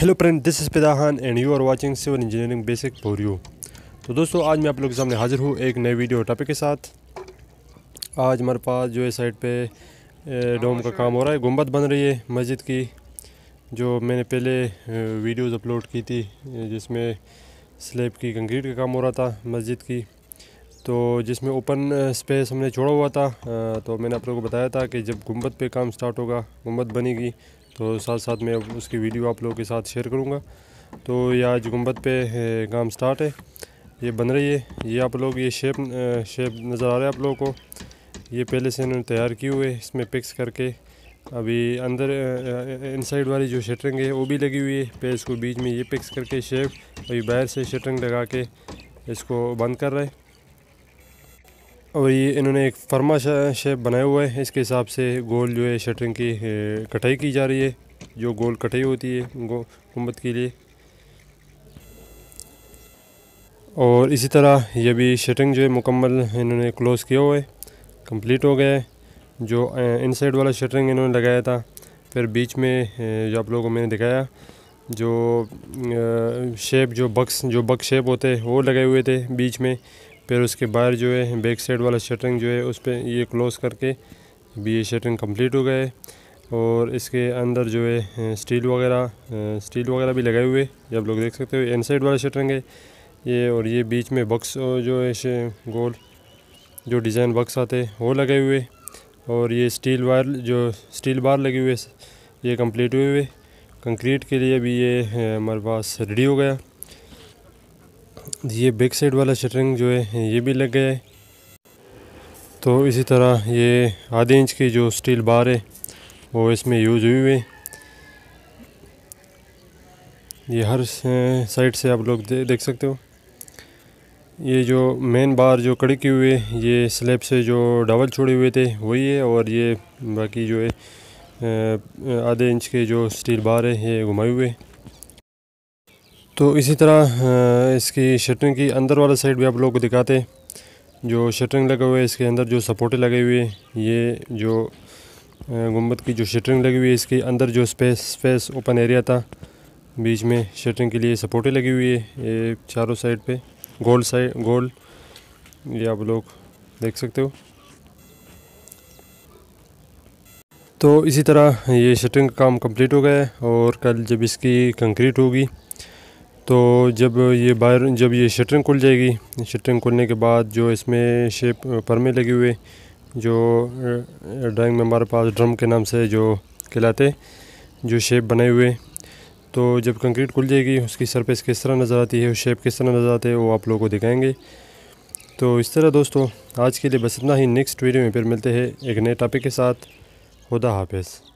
hello friend this is पिदाहान and you are watching civil engineering basic for you तो दोस्तों आज मैं आप लोग के सामने हाज़िर हूँ एक नए वीडियो टॉपिक के साथ आज हमारे पास जो है साइड पे डोम का काम हो रहा है गुम्बद बन रही है मस्जिद की जो मैंने पहले वीडियोस अपलोड की थी जिसमें स्लेब की कंक्रीट का काम हो रहा था मस्जिद की तो जिसमें ओपन स्पेस हमने छोड़ा हुआ था तो मैंने आप लोगों को बताया था कि जब गुम्बद पे काम स्टार्ट होगा गुम्बद बनेगी तो साथ साथ मैं उसकी वीडियो आप लोगों के साथ शेयर करूँगा तो यह आज गुम्बद पे काम स्टार्ट है ये बन रही है ये आप लोग ये शेप शेप नज़र आ रहा है आप लोगों को ये पहले से इन्होंने तैयार किए हुए इसमें पिक्स करके अभी अंदर इनसाइड वाली जो शटरिंग है वो भी लगी हुई है पे इसको बीच में ये पिक्स करके शेप अभी बाहर से शटरिंग लगा के इसको बंद कर रहे हैं और ये इन्होंने एक फर्मा शेप बनाया हुआ है इसके हिसाब से गोल जो है शटरिंग की कटाई की जा रही है जो गोल कटाई होती है गो गुम्बद के लिए और इसी तरह ये भी शटरिंग जो है मुकम्मल इन्होंने क्लोज़ किया हुआ है कंप्लीट हो गया है जो इनसाइड वाला शटरिंग इन्होंने लगाया था फिर बीच में जो आप लोगों को मैंने दिखाया जो शेप जो बक्स जो बक्स शेप होते हैं वो लगे हुए थे बीच में फिर उसके बाहर जो है बैक साइड वाला शटरिंग जो है उस पर ये क्लोज़ करके भी ये शटरिंग कम्प्लीट हो गए और इसके अंदर जो है स्टील वगैरह स्टील वगैरह भी लगाए हुए ये आप लोग देख सकते हो एन साइड वाला शटरिंग है ये और ये बीच में बक्स जो है गोल जो डिज़ाइन बक्स आते हैं वो लगे हुए और ये स्टील वायर जो स्टील बार लगे हुए ये कंप्लीट हुए हुए कंक्रीट के लिए भी ये हमारे पास रेडी हो गया ये बैक साइड वाला शटरिंग जो है ये भी लग गया है तो इसी तरह ये आधे इंच की जो स्टील बार है वो इसमें यूज़ हुई हुई ये हर साइड से आप लोग दे, देख सकते हो ये जो मेन बार जो कड़ी की हुई है ये स्लेब से जो डबल छोड़े हुए थे वही है और ये बाकी जो है आधे इंच के जो स्टील बार है ये घुमाए हुए तो इसी तरह इसकी शटरिंग की अंदर वाला साइड भी आप लोगों को दिखाते जो शटरिंग लगे हुए है इसके अंदर जो सपोर्टें लगे हुए ये जो गुम्बद की जो शटरिंग लगी हुई है इसके अंदर जो स्पेस स्पेस ओपन एरिया था बीच में शटरिंग के लिए सपोर्टें लगी हुई है ये चारों साइड पे गोल साइड गोल ये आप लोग देख सकते हो तो इसी तरह ये शटरिंग का काम कंप्लीट हो गया है और कल जब इसकी कंक्रीट होगी तो जब ये बाहर जब ये शटरिंग खुल जाएगी शटरिंग खुलने के बाद जो इसमें शेप परमे लगे हुए जो ड्राइंग में हमारे पास ड्रम के नाम से जो कहलाते जो शेप बनाए हुए तो जब कंक्रीट खुल जाएगी उसकी सरफेस किस तरह नज़र आती है उस शेप किस तरह नज़र आते हैं वो आप लोगों को दिखाएंगे तो इस तरह दोस्तों आज के लिए बस इतना ही नेक्स्ट वीडियो में फिर मिलते हैं एक नए टॉपिक के साथ खुदा हाफिज़